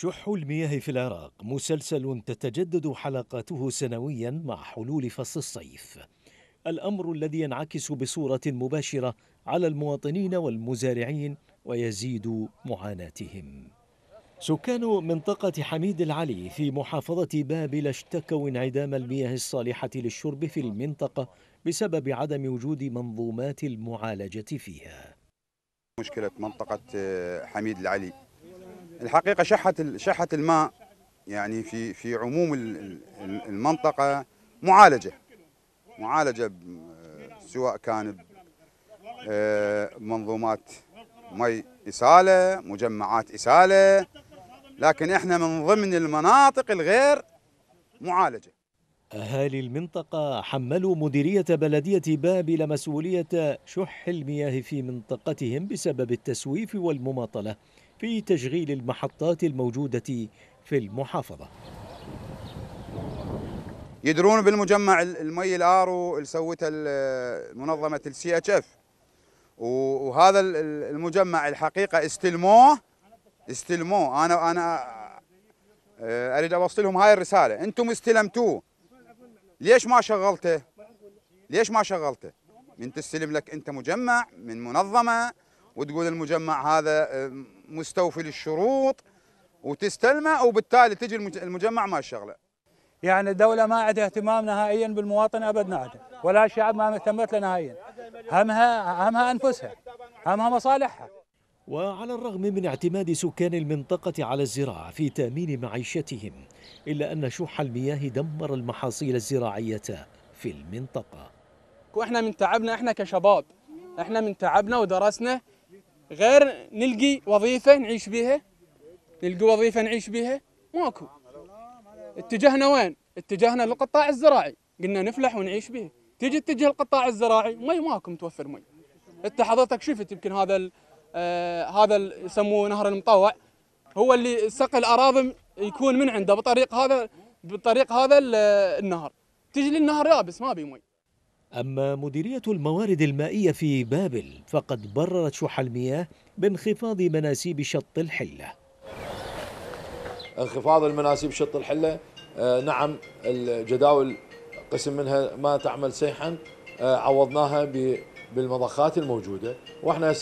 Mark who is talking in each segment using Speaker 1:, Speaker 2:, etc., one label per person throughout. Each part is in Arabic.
Speaker 1: شح المياه في العراق مسلسل تتجدد حلقاته سنويا مع حلول فصل الصيف الامر الذي ينعكس بصوره مباشره على المواطنين والمزارعين ويزيد معاناتهم سكان منطقة حميد العلي في محافظة بابل اشتكوا انعدام المياه الصالحة للشرب في المنطقة بسبب عدم وجود منظومات المعالجة فيها
Speaker 2: مشكلة منطقة آه، حميد العلي الحقيقه شحه شحه الماء يعني في في عموم المنطقه معالجه معالجه سواء كان آه، منظومات مي اساله مجمعات اساله لكن احنا من ضمن المناطق الغير معالجه
Speaker 1: أهالي المنطقة حملوا مديرية بلدية بابل مسؤولية شح المياه في منطقتهم بسبب التسويف والمماطلة في تشغيل المحطات الموجودة في المحافظة
Speaker 2: يدرون بالمجمع المي الارو اللي سوته منظمه السي اتش اف وهذا المجمع الحقيقه استلموه استلموه انا انا اريد اوصل لهم هاي الرساله انتم استلمتوه ليش ما شغلته ليش ما شغلته من تستلم لك انت مجمع من منظمه وتقول المجمع هذا آه، مستوفي للشروط وتستلمه وبالتالي تجي المجمع ما شغله يعني الدوله ما عندها اهتمام نهائيا بالمواطن ابد ما ولا الشعب ما اهتمت له نهائيا همها همها انفسها همها مصالحها
Speaker 1: وعلى الرغم من اعتماد سكان المنطقة على الزراعة في تأمين معيشتهم إلا أن شح المياه دمر المحاصيل الزراعية في المنطقة
Speaker 3: وإحنا من تعبنا إحنا كشباب إحنا من تعبنا ودرسنا غير نلقي وظيفة نعيش بها نلقي وظيفة نعيش بها ماكو اتجهنا وين؟ اتجهنا للقطاع الزراعي قلنا نفلح ونعيش به تجي اتجه القطاع الزراعي مي ماكو متوفر مي انت حضرتك شفت يمكن هذا آه، هذا يسموه نهر المطوع هو اللي سقي الاراضي يكون من عنده بطريق هذا بطريق هذا النهر تجي النهر يابس ما بي مي
Speaker 1: أما مديرية الموارد المائية في بابل فقد بررت شح المياه بانخفاض مناسيب شط الحلة
Speaker 4: انخفاض المناسيب شط الحلة آه، نعم الجداول قسم منها ما تعمل سيحا آه، عوضناها ب بالمضخات الموجوده واحنا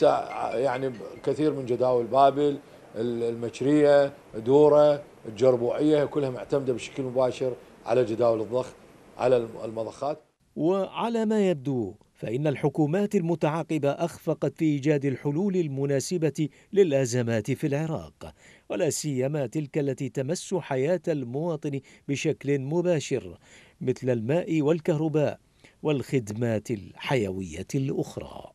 Speaker 4: يعني كثير من جداول بابل المشريه دوره الجربوعيه كلها معتمده بشكل مباشر على جداول الضخ على المضخات
Speaker 1: وعلى ما يبدو فإن الحكومات المتعاقبة أخفقت في إيجاد الحلول المناسبة للأزمات في العراق، ولا سيما تلك التي تمس حياة المواطن بشكل مباشر مثل الماء والكهرباء والخدمات الحيويه الاخرى